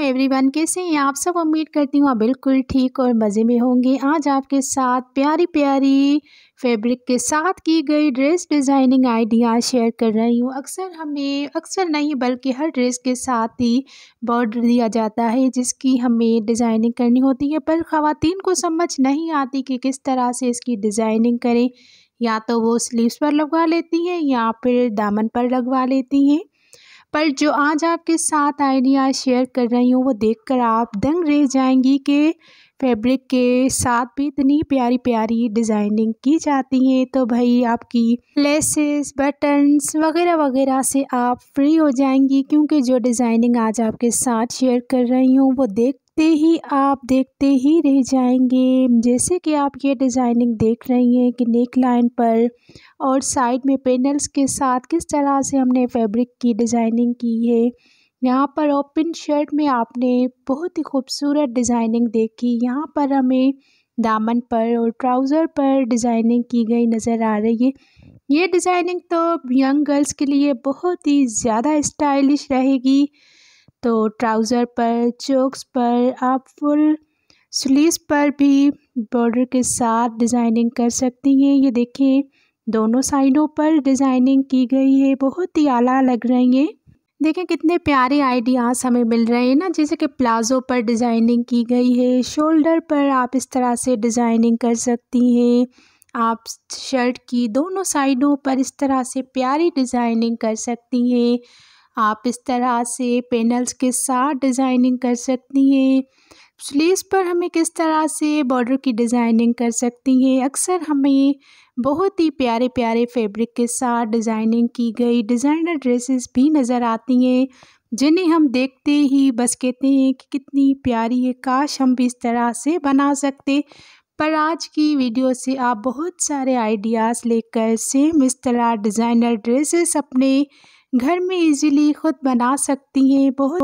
every one कैसे हैं आप सब उम्मीद करती हूँ बिल्कुल ठीक और मज़े में होंगे आज आपके साथ प्यारी प्यारी फैब्रिक के साथ की गई ड्रेस डिज़ाइनिंग आइडिया शेयर कर रही हूँ अक्सर हमें अक्सर नहीं बल्कि हर ड्रेस के साथ ही बॉर्डर दिया जाता है जिसकी हमें डिज़ाइनिंग करनी होती है पर ख़वातीन को समझ नहीं आती कि किस तरह से इसकी डिज़ाइनिंग करें या तो वो स्लीव्स पर लगवा लेती हैं या फिर दामन पर लगवा लेती हैं पर जो आज आपके साथ आइडिया शेयर कर रही हूँ वो देखकर आप दंग रह जाएंगी कि फैब्रिक के साथ भी इतनी प्यारी प्यारी डिज़ाइनिंग की जाती है तो भाई आपकी लेसेस बटन्स वगैरह वगैरह से आप फ्री हो जाएंगी क्योंकि जो डिज़ाइनिंग आज आपके साथ शेयर कर रही हूँ वो देख देखते ही आप देखते ही रह जाएंगे जैसे कि आप ये डिज़ाइनिंग देख रही हैं कि नेक लाइन पर और साइड में पेनल्स के साथ किस तरह से हमने फैब्रिक की डिज़ाइनिंग की है यहाँ पर ओपन शर्ट में आपने बहुत ही खूबसूरत डिज़ाइनिंग देखी यहाँ पर हमें दामन पर और ट्राउज़र पर डिज़ाइनिंग की गई नज़र आ रही है ये डिज़ाइनिंग तो यंग गर्ल्स के लिए बहुत ही ज़्यादा स्टाइलिश रहेगी तो ट्राउज़र पर चोक्स पर आप फुल स्लीव पर भी बॉर्डर के साथ डिज़ाइनिंग कर सकती हैं ये देखें दोनों साइडों पर डिज़ाइनिंग की गई है बहुत ही आला लग रही हैं देखें कितने प्यारे आइडियाज़ हमें मिल रहे हैं ना जैसे कि प्लाज़ो पर डिज़ाइनिंग की गई है शोल्डर पर आप इस तरह से डिज़ाइनिंग कर सकती हैं आप शर्ट की दोनों साइडों पर इस तरह से प्यारी डिज़ाइनिंग कर सकती हैं आप इस तरह से पेनल्स के साथ डिज़ाइनिंग कर सकती हैं स्लीव्स पर हमें किस तरह से बॉर्डर की डिज़ाइनिंग कर सकती हैं अक्सर हमें बहुत ही प्यारे प्यारे फैब्रिक के साथ डिज़ाइनिंग की गई डिज़ाइनर ड्रेसेस भी नज़र आती हैं जिन्हें हम देखते ही बस कहते हैं कि कितनी प्यारी है काश हम भी इस तरह से बना सकते पर आज की वीडियो से आप बहुत सारे आइडियाज़ लेकर सेम इस तरह डिज़ाइनर ड्रेसेस अपने घर में इजीली खुद बना सकती हैं बहुत